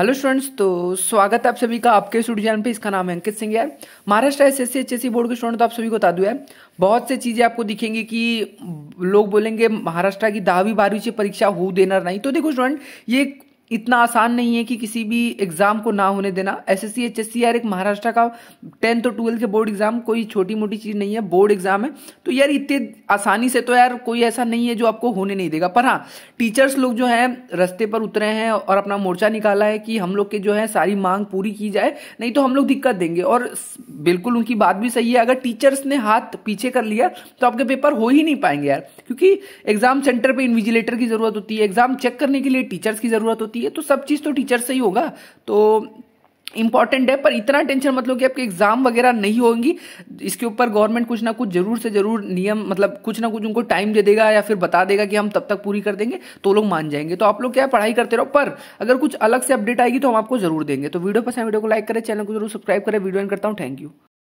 hello students तो स्वागत है आप सभी का आपके स्टूडियो चैनल पे इसका नाम है अंकित सिंह है Maharashtra S S C H board के स्टूडेंट तो आप सभी को बता दूँ है बहुत से चीज़ें आपको दिखेंगी कि लोग बोलेंगे महाराष्ट्र की दावी बारहवीं से परीक्षा हो देना नहीं तो देखो स्टूडेंट ये इतना आसान नहीं है कि किसी भी एग्जाम को ना होने देना S S C H S C यार एक महाराष्ट्र का टेंथ और ट्वेल्थ के बोर्ड एग्जाम कोई छोटी मोटी चीज नहीं है बोर्ड एग्जाम है तो यार इतने आसानी से तो यार कोई ऐसा नहीं है जो आपको होने नहीं देगा पर हाँ टीचर्स लोग जो है रस्ते पर उतरे हैं और अपना मोर्चा निकाला है कि हम लोग के जो है सारी मांग पूरी की जाए नहीं तो हम लोग दिक्कत देंगे और बिल्कुल उनकी बात भी सही है अगर टीचर्स ने हाथ पीछे कर लिया तो आपके पेपर हो ही नहीं पाएंगे यार क्योंकि एग्जाम सेंटर पर इन्विजिलेटर की जरूरत होती है एग्जाम चेक करने के लिए टीचर्स की जरूरत होती है होती है तो सब चीज़ तो टीचर से ही होगा तो इंपॉर्टेंट है पर इतना टेंशन मतलब कि आपके एग्जाम वगैरह नहीं होंगी इसके ऊपर गवर्नमेंट कुछ ना कुछ जरूर से जरूर नियम मतलब कुछ ना कुछ उनको टाइम दे देगा या फिर बता देगा कि हम तब तक पूरी कर देंगे तो लोग मान जाएंगे तो आप लोग क्या पढ़ाई करते रहो पर अगर कुछ अलग से अपडेट आएगी तो हम आपको जरूर देंगे तो वीडियो पसंद वीडियो को लाइक करें चैनल को जरूर सब्सक्राइब करें वीडियो एंड करता हूँ थैंक यू